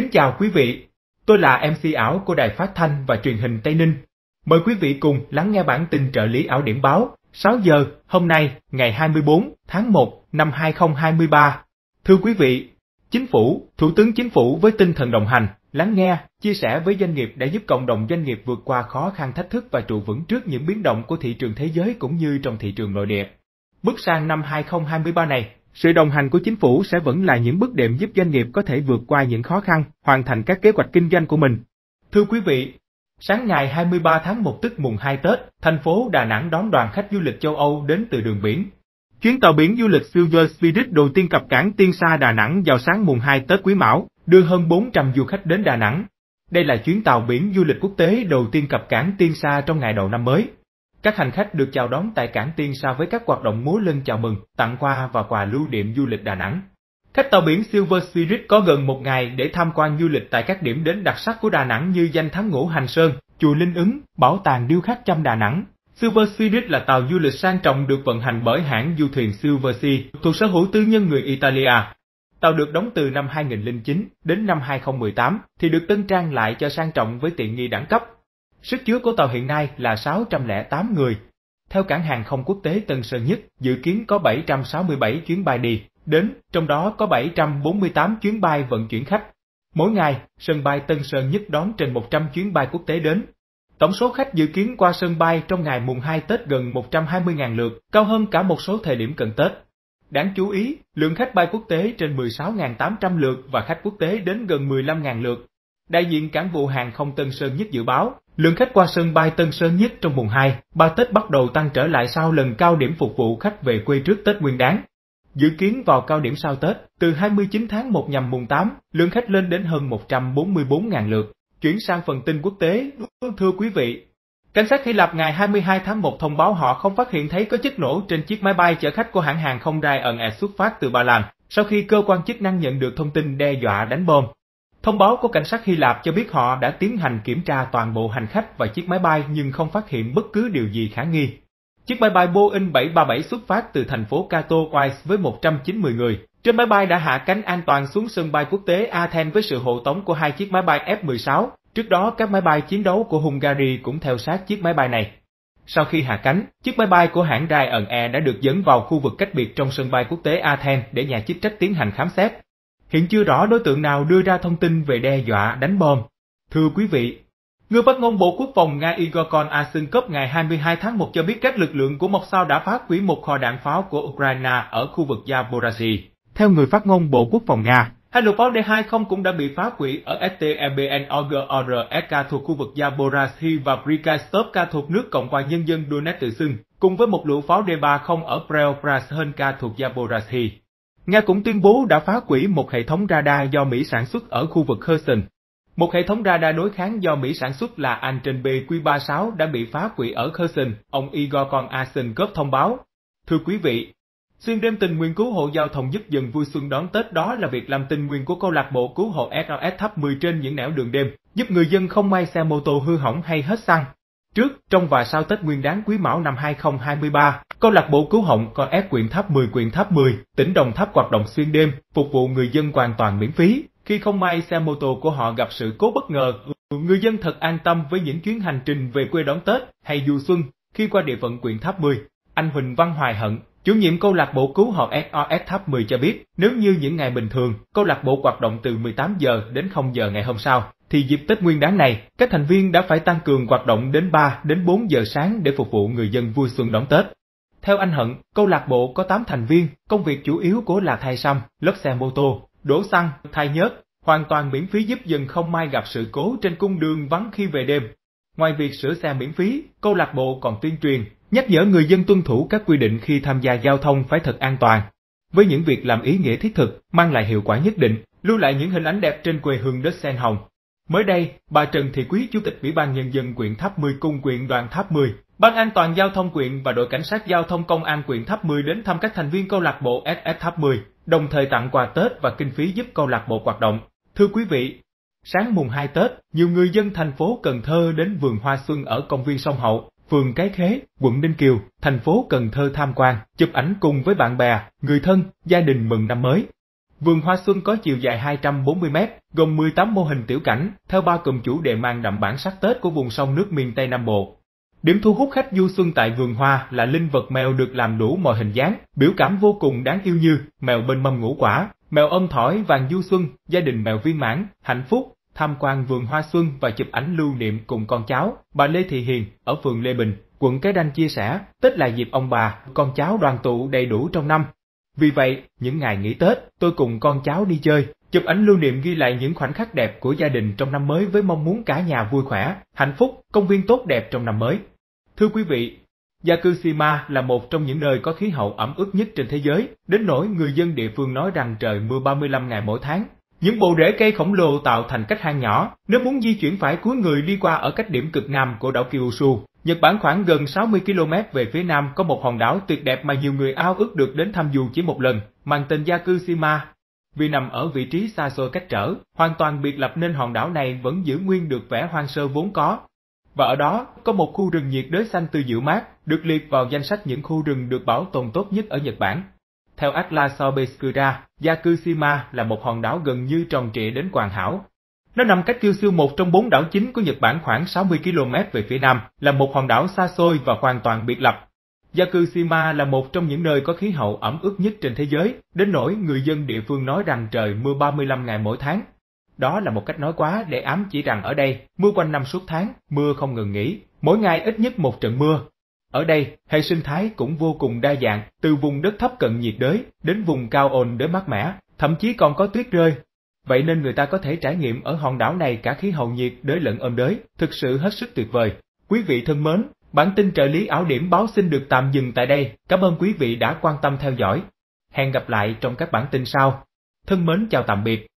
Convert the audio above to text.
Kính chào quý vị, tôi là MC ảo của Đài Phát Thanh và Truyền hình Tây Ninh. Mời quý vị cùng lắng nghe bản tin trợ lý ảo điểm báo 6 giờ hôm nay ngày 24 tháng 1 năm 2023. Thưa quý vị, Chính phủ, Thủ tướng Chính phủ với tinh thần đồng hành, lắng nghe, chia sẻ với doanh nghiệp đã giúp cộng đồng doanh nghiệp vượt qua khó khăn thách thức và trụ vững trước những biến động của thị trường thế giới cũng như trong thị trường nội địa. Bước sang năm 2023 này, sự đồng hành của chính phủ sẽ vẫn là những bước đệm giúp doanh nghiệp có thể vượt qua những khó khăn, hoàn thành các kế hoạch kinh doanh của mình. Thưa quý vị, sáng ngày 23 tháng 1 tức mùng 2 Tết, thành phố Đà Nẵng đón đoàn khách du lịch châu Âu đến từ đường biển. Chuyến tàu biển du lịch Silver Spirit đầu tiên cập cảng Tiên Sa Đà Nẵng vào sáng mùng 2 Tết Quý Mão, đưa hơn 400 du khách đến Đà Nẵng. Đây là chuyến tàu biển du lịch quốc tế đầu tiên cập cảng Tiên Sa trong ngày đầu năm mới. Các hành khách được chào đón tại cảng Tiên Sa với các hoạt động múa lân chào mừng, tặng quà và quà lưu niệm du lịch Đà Nẵng. Khách tàu biển Silver Spirit có gần một ngày để tham quan du lịch tại các điểm đến đặc sắc của Đà Nẵng như danh thắng Ngũ Hành Sơn, Chùa Linh Ứng, Bảo tàng Điêu Khắc Trăm Đà Nẵng. Silver Spirit là tàu du lịch sang trọng được vận hành bởi hãng du thuyền Silver Sea, thuộc sở hữu tư nhân người Italia. Tàu được đóng từ năm 2009 đến năm 2018 thì được tân trang lại cho sang trọng với tiện nghi đẳng cấp, Sức chứa của tàu hiện nay là 608 người. Theo cảng hàng không quốc tế Tân Sơn Nhất, dự kiến có 767 chuyến bay đi, đến, trong đó có 748 chuyến bay vận chuyển khách. Mỗi ngày, sân bay Tân Sơn Nhất đón trên 100 chuyến bay quốc tế đến. Tổng số khách dự kiến qua sân bay trong ngày mùng 2 Tết gần 120.000 lượt, cao hơn cả một số thời điểm cận Tết. Đáng chú ý, lượng khách bay quốc tế trên 16.800 lượt và khách quốc tế đến gần 15.000 lượt, Đại diện cảng vụ hàng không Tân Sơn Nhất dự báo, lượng khách qua sân bay Tân Sơn Nhất trong mùng 2, ba Tết bắt đầu tăng trở lại sau lần cao điểm phục vụ khách về quê trước Tết Nguyên đán. Dự kiến vào cao điểm sau Tết, từ 29 tháng 1 nhằm mùng 8, lượng khách lên đến hơn 144.000 lượt. Chuyển sang phần tin quốc tế, thưa quý vị, Cảnh sát Hy Lạp ngày 22 tháng 1 thông báo họ không phát hiện thấy có chất nổ trên chiếc máy bay chở khách của hãng hàng không Ryan xuất phát từ Ba Lan, sau khi cơ quan chức năng nhận được thông tin đe dọa đánh bom. Thông báo của cảnh sát Hy Lạp cho biết họ đã tiến hành kiểm tra toàn bộ hành khách và chiếc máy bay nhưng không phát hiện bất cứ điều gì khả nghi. Chiếc máy bay Boeing 737 xuất phát từ thành phố Kato Wise với 190 người. Trên máy bay đã hạ cánh an toàn xuống sân bay quốc tế Athens với sự hộ tống của hai chiếc máy bay F-16. Trước đó, các máy bay chiến đấu của Hungary cũng theo sát chiếc máy bay này. Sau khi hạ cánh, chiếc máy bay của hãng Ryan Air đã được dẫn vào khu vực cách biệt trong sân bay quốc tế Athens để nhà chức trách tiến hành khám xét. Hiện chưa rõ đối tượng nào đưa ra thông tin về đe dọa đánh bom. Thưa quý vị, người phát ngôn Bộ Quốc phòng Nga Igor Kon Asenkov ngày 22 tháng 1 cho biết các lực lượng của sao đã phá hủy một kho đạn pháo của Ukraine ở khu vực Zaporizhia. Theo người phát ngôn Bộ Quốc phòng Nga, hai lục pháo D-20 cũng đã bị phá hủy ở STEBN OGRSK thuộc khu vực Zaporizhia và Brikastovka thuộc nước Cộng hòa Nhân dân Donetsk tự xưng, cùng với một lũ pháo D-30 ở Preobrazhenka thuộc Zaporizhia. Nga cũng tuyên bố đã phá hủy một hệ thống radar do Mỹ sản xuất ở khu vực Kherson. Một hệ thống radar đối kháng do Mỹ sản xuất là Anten BQ36 đã bị phá hủy ở Kherson, ông Igor Konashenkov thông báo. Thưa quý vị, xuyên đêm tình nguyện cứu hộ giao thông giúp dân vui xuân đón Tết đó là việc làm tình nguyện của câu lạc bộ cứu hộ SOS thấp 10 trên những nẻo đường đêm, giúp người dân không may xe mô tô hư hỏng hay hết xăng. Trước, trong và sau Tết Nguyên đán Quý Mão năm 2023, Câu lạc bộ cứu họng còn ép quyện tháp 10 quyện tháp 10, tỉnh Đồng Tháp hoạt động xuyên đêm, phục vụ người dân hoàn toàn miễn phí. Khi không may xe mô tô của họ gặp sự cố bất ngờ, người dân thật an tâm với những chuyến hành trình về quê đón Tết hay du xuân. Khi qua địa phận quyện tháp 10, anh Huỳnh Văn Hoài Hận, Chủ nhiệm câu lạc bộ cứu hộ SOS Tháp 10 cho biết, nếu như những ngày bình thường, câu lạc bộ hoạt động từ 18 giờ đến 0 giờ ngày hôm sau, thì dịp Tết Nguyên đáng này, các thành viên đã phải tăng cường hoạt động đến 3 đến 4 giờ sáng để phục vụ người dân vui xuân đón Tết. Theo anh Hận, câu lạc bộ có 8 thành viên, công việc chủ yếu của là thay xăm, lốp xe mô tô, đổ xăng, thay nhớt, hoàn toàn miễn phí giúp dân không may gặp sự cố trên cung đường vắng khi về đêm. Ngoài việc sửa xe miễn phí, câu lạc bộ còn tuyên truyền, nhắc nhở người dân tuân thủ các quy định khi tham gia giao thông phải thật an toàn. Với những việc làm ý nghĩa thiết thực, mang lại hiệu quả nhất định, lưu lại những hình ảnh đẹp trên quê hương đất sen hồng. Mới đây, bà Trần Thị Quý, Chủ tịch Ủy ban Nhân dân quyện Tháp 10 Cung quyện đoàn Tháp 10, Ban an toàn giao thông quyện và đội cảnh sát giao thông công an quyện Tháp 10 đến thăm các thành viên câu lạc bộ SF Tháp 10, đồng thời tặng quà Tết và kinh phí giúp câu lạc bộ hoạt động. Thưa quý vị, sáng mùng 2 Tết, nhiều người dân thành phố Cần Thơ đến vườn hoa xuân ở công viên sông Hậu, phường Cái Khế, quận Ninh Kiều, thành phố Cần Thơ tham quan, chụp ảnh cùng với bạn bè, người thân, gia đình mừng năm mới. Vườn Hoa Xuân có chiều dài 240 m, gồm 18 mô hình tiểu cảnh, theo ba cụm chủ đề mang đậm bản sắc Tết của vùng sông nước miền Tây Nam Bộ, Điểm thu hút khách du xuân tại vườn hoa là linh vật mèo được làm đủ mọi hình dáng, biểu cảm vô cùng đáng yêu như mèo bên mâm ngũ quả, mèo ôm thỏi vàng du xuân, gia đình mèo viên mãn, hạnh phúc, tham quan vườn hoa xuân và chụp ảnh lưu niệm cùng con cháu. Bà Lê Thị Hiền ở phường Lê Bình, quận Cái Đanh chia sẻ, Tết là dịp ông bà, con cháu đoàn tụ đầy đủ trong năm. Vì vậy, những ngày nghỉ Tết, tôi cùng con cháu đi chơi, Chụp ảnh lưu niệm ghi lại những khoảnh khắc đẹp của gia đình trong năm mới với mong muốn cả nhà vui khỏe, hạnh phúc, công viên tốt đẹp trong năm mới. Thưa quý vị, Yakushima là một trong những nơi có khí hậu ẩm ướt nhất trên thế giới, đến nỗi người dân địa phương nói rằng trời mưa 35 ngày mỗi tháng. Những bộ rễ cây khổng lồ tạo thành cách hang nhỏ, nếu muốn di chuyển phải cuối người đi qua ở cách điểm cực nam của đảo Kyushu. Nhật Bản khoảng gần 60 km về phía nam có một hòn đảo tuyệt đẹp mà nhiều người ao ước được đến thăm dù chỉ một lần, mang tên Yakushima. Vì nằm ở vị trí xa xôi cách trở, hoàn toàn biệt lập nên hòn đảo này vẫn giữ nguyên được vẻ hoang sơ vốn có. Và ở đó, có một khu rừng nhiệt đới xanh tươi dịu mát, được liệt vào danh sách những khu rừng được bảo tồn tốt nhất ở Nhật Bản. Theo Atlas Obescura, Yakushima là một hòn đảo gần như tròn trịa đến hoàn hảo. Nó nằm cách Kyushu một trong bốn đảo chính của Nhật Bản khoảng 60 km về phía nam, là một hòn đảo xa xôi và hoàn toàn biệt lập, Yakushima là một trong những nơi có khí hậu ẩm ướt nhất trên thế giới, đến nỗi người dân địa phương nói rằng trời mưa 35 ngày mỗi tháng. Đó là một cách nói quá để ám chỉ rằng ở đây, mưa quanh năm suốt tháng, mưa không ngừng nghỉ, mỗi ngày ít nhất một trận mưa. Ở đây, hệ sinh thái cũng vô cùng đa dạng, từ vùng đất thấp cận nhiệt đới đến vùng cao ồn đới mát mẻ, thậm chí còn có tuyết rơi. Vậy nên người ta có thể trải nghiệm ở hòn đảo này cả khí hậu nhiệt đới lẫn ôn đới, thực sự hết sức tuyệt vời. Quý vị thân mến, Bản tin trợ lý áo điểm báo xin được tạm dừng tại đây. Cảm ơn quý vị đã quan tâm theo dõi. Hẹn gặp lại trong các bản tin sau. Thân mến chào tạm biệt.